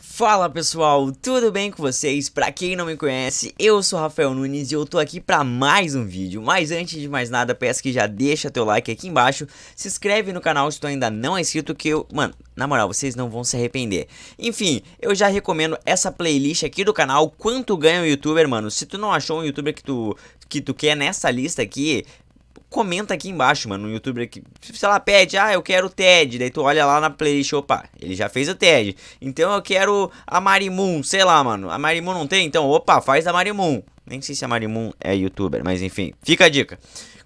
Fala pessoal, tudo bem com vocês? Pra quem não me conhece, eu sou Rafael Nunes e eu tô aqui pra mais um vídeo. Mas antes de mais nada, peço que já deixa teu like aqui embaixo, se inscreve no canal se tu ainda não é inscrito, que eu... Mano, na moral, vocês não vão se arrepender. Enfim, eu já recomendo essa playlist aqui do canal, Quanto Ganha um Youtuber, mano. Se tu não achou um Youtuber que tu, que tu quer nessa lista aqui, comenta aqui embaixo, mano, no YouTube aqui. Sei lá, pede, ah, eu quero o Ted. Daí tu olha lá na playlist, opa, ele já fez o Ted. Então eu quero a Marimun, sei lá, mano. A Marimun não tem? Então, opa, faz a Marimun. Nem sei se a Marimun é youtuber, mas enfim, fica a dica.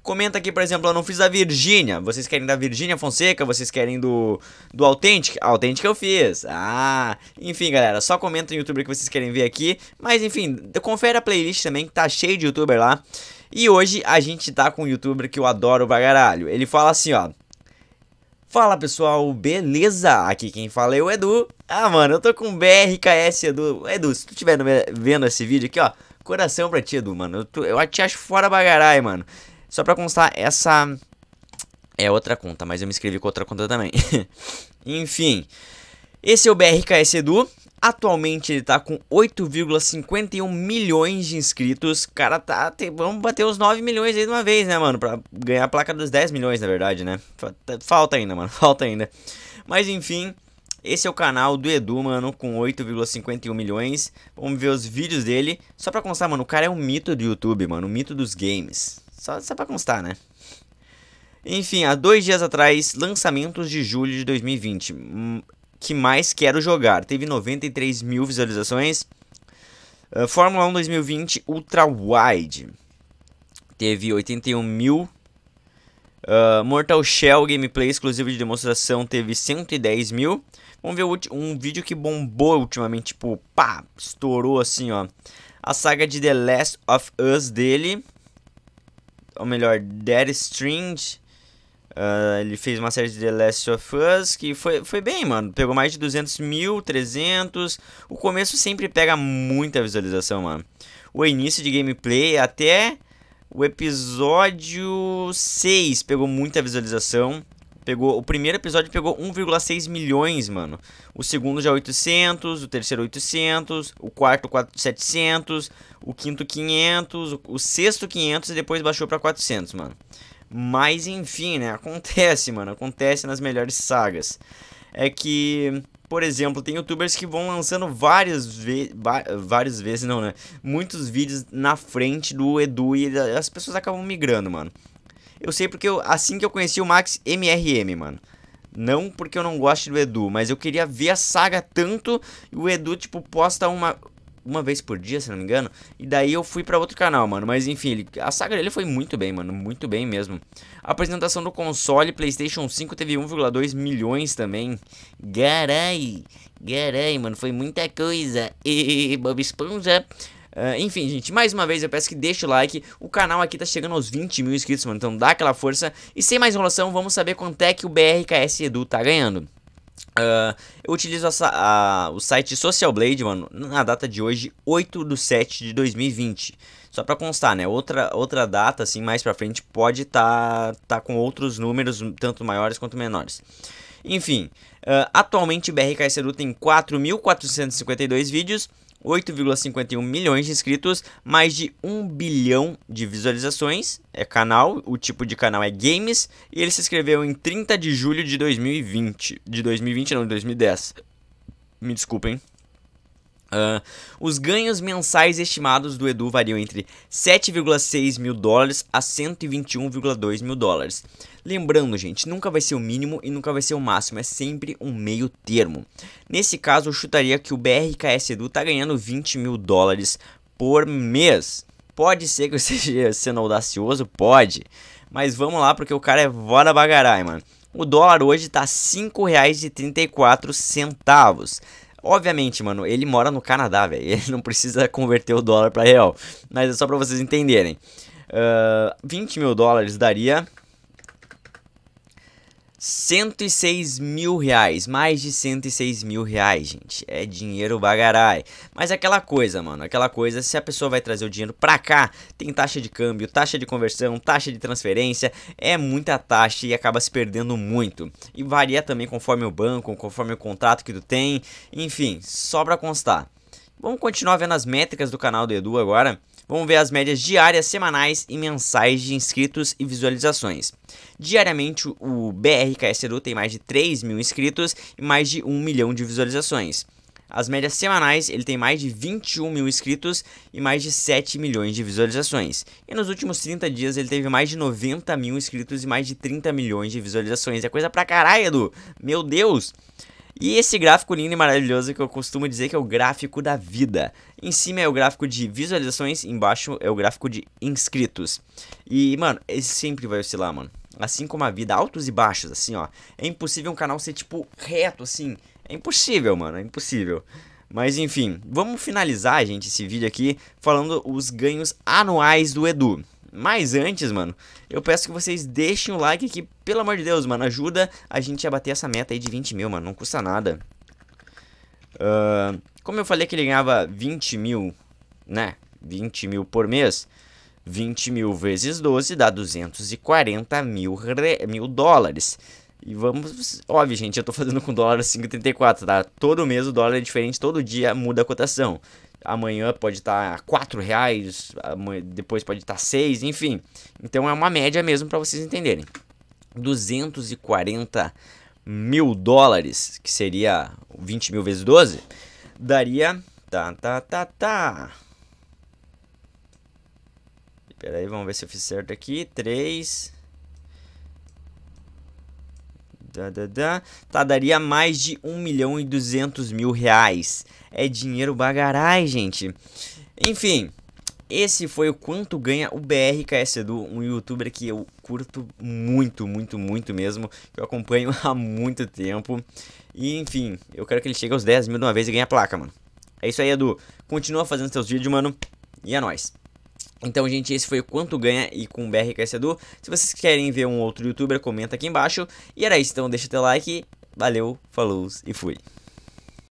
Comenta aqui, por exemplo, eu não fiz da Virgínia. Vocês querem da Virgínia Fonseca? Vocês querem do, do Authentic? Authentic eu fiz. Ah, enfim, galera, só comenta no youtuber que vocês querem ver aqui. Mas enfim, confere a playlist também, que tá cheio de youtuber lá. E hoje a gente tá com um youtuber que eu adoro pra caralho. Ele fala assim, ó. Fala pessoal, beleza? Aqui quem fala é o Edu. Ah, mano, eu tô com BRKS Edu. Edu, se tu estiver vendo esse vídeo aqui, ó, coração pra ti, Edu, mano. Eu, tu, eu te acho fora bagarai mano. Só pra constar, essa é outra conta, mas eu me inscrevi com outra conta também. Enfim, esse é o BRKS Edu. Atualmente ele tá com 8,51 milhões de inscritos. Cara, tá. vamos bater os 9 milhões aí de uma vez, né, mano? Pra ganhar a placa dos 10 milhões, na verdade, né? Tá, falta ainda, mano. Falta ainda. Mas enfim, esse é o canal do Edu, mano, com 8,51 milhões. Vamos ver os vídeos dele. Só pra constar, mano, o cara é um mito do YouTube, mano. Um mito dos games. Só, só pra constar, né? Enfim, há dois dias atrás, lançamentos de julho de 2020. Hum, que mais quero jogar? Teve 93 mil visualizações. Uh, Fórmula 1 2020 Ultra Wide. Teve 81 mil. Uh, Mortal Shell gameplay exclusivo de demonstração teve 110 mil. Vamos ver um vídeo que bombou ultimamente, tipo, pá, estourou assim, ó. A saga de The Last of Us dele ou melhor, Dead Strange. Uh, ah, ele fez uma série de The Last of Us que foi, foi bem, mano. Pegou mais de 200 mil, 300. O começo sempre pega muita visualização, mano. O início de gameplay até o episódio 6 pegou muita visualização. Pegou, o primeiro episódio pegou 1,6 milhões, mano. O segundo já 800, o terceiro 800, o quarto 4, 700, o quinto 500, o, o sexto 500 e depois baixou para 400, mano. Mas enfim, né? Acontece, mano. Acontece nas melhores sagas. É que, por exemplo, tem youtubers que vão lançando várias vezes. Várias vezes, não, né? Muitos vídeos na frente do Edu e as pessoas acabam migrando, mano. Eu sei porque eu, assim que eu conheci o Max MRM, mano. Não porque eu não gosto do Edu, mas eu queria ver a saga tanto. E o Edu, tipo, posta uma, uma vez por dia, se não me engano. E daí eu fui para outro canal, mano. Mas enfim, ele, a saga dele foi muito bem, mano. Muito bem mesmo. A apresentação do console PlayStation 5 teve 1,2 milhões também. Garai! Garai, mano. Foi muita coisa. E Bob Esponja. Uh, enfim, gente, mais uma vez eu peço que deixe o like. O canal aqui tá chegando aos 20 mil inscritos, mano. Então dá aquela força. E sem mais enrolação, vamos saber quanto é que o BRKS Edu tá ganhando. Uh, eu utilizo a, a, o site Social Blade, mano, na data de hoje, 8 de 7 de 2020. Só pra constar, né? Outra, outra data, assim, mais pra frente, pode tá, tá com outros números, hum, tanto maiores quanto menores. Enfim, uh, atualmente o BRKS Edu tem 4.452 vídeos 8,51 milhões de inscritos, mais de 1 bilhão de visualizações. É canal, o tipo de canal é games, e ele se inscreveu em 30 de julho de 2020. De 2020, não, de 2010. Me desculpem. Uh, os ganhos mensais estimados do Edu variam entre 7,6 mil dólares a 121,2 mil dólares. Lembrando, gente, nunca vai ser o mínimo e nunca vai ser o máximo, é sempre um meio termo. Nesse caso, eu chutaria que o BRKS Edu tá ganhando 20 mil dólares por mês. Pode ser que eu esteja sendo audacioso, pode. Mas vamos lá, porque o cara é vora bagarai, mano. O dólar hoje tá R$ 5,34. Obviamente, mano, ele mora no Canadá, velho. Ele não precisa converter o dólar para real. Mas é só para vocês entenderem. Uh, ah, 20 mil dólares daria 106 mil reais, mais de 106 mil reais, gente. É dinheiro bagarai. Mas é aquela coisa, mano, aquela coisa, se a pessoa vai trazer o dinheiro pra cá, tem taxa de câmbio, taxa de conversão, taxa de transferência, é muita taxa e acaba se perdendo muito. E varia também conforme o banco, conforme o contrato que tu tem, enfim, só pra constar. Vamos continuar vendo as métricas do canal do Edu agora. Vamos ver as médias diárias, semanais e mensais de inscritos e visualizações. Diariamente, o BRKSEDU tem mais de 3 mil inscritos e mais de 1 milhão de visualizações. As médias semanais, ele tem mais de 21 mil inscritos e mais de 7 milhões de visualizações. E nos últimos 30 dias, ele teve mais de 90 mil inscritos e mais de 30 milhões de visualizações. É coisa pra caralho, Edu! Meu Deus! E esse gráfico lindo e maravilhoso que eu costumo dizer que é o gráfico da vida. Em cima é o gráfico de visualizações, embaixo é o gráfico de inscritos. E, mano, esse é sempre vai oscilar, mano. Assim como a vida, altos e baixos, assim, ó. É impossível um canal ser, tipo, reto, assim. É impossível, mano, é impossível. Mas enfim, vamos finalizar, gente, esse vídeo aqui falando os ganhos anuais do Edu. Mas antes, mano, eu peço que vocês deixem o like aqui, pelo amor de Deus, mano. Ajuda a gente a bater essa meta aí de 20 mil, mano. Não custa nada. Uh, como eu falei que ele ganhava 20 mil, né? 20 mil por mês. 20 mil vezes 12 dá 240 mil, re... mil dólares. E vamos. Óbvio, gente, eu tô fazendo com dólar 5,34, tá? Todo mês o dólar é diferente, todo dia muda a cotação amanhã pode estar tá 4 reais, depois pode estar tá 6, enfim. Então é uma média mesmo para vocês entenderem. 240 mil dólares, que seria 20 mil vezes 12, daria. Tá, tá, tá, tá. Pera aí, vamos ver se eu fiz certo aqui. 3. Tá, daria mais de 1 milhão e 200 mil reais. É dinheiro bagarai, gente. Enfim, esse foi o quanto ganha o BRKS Edu, um youtuber que eu curto muito, muito, muito mesmo, que eu acompanho há muito tempo. E enfim, eu quero que ele chegue aos 10 mil de uma vez e ganhe a placa, mano. É isso aí, Edu. Continua fazendo seus vídeos, mano. E é nóis. Então, gente, esse foi o Quanto Ganha e com o BR Crescedor. Se vocês querem ver um outro youtuber, comenta aqui embaixo. E era isso, então deixa o teu like. Valeu, falou e fui.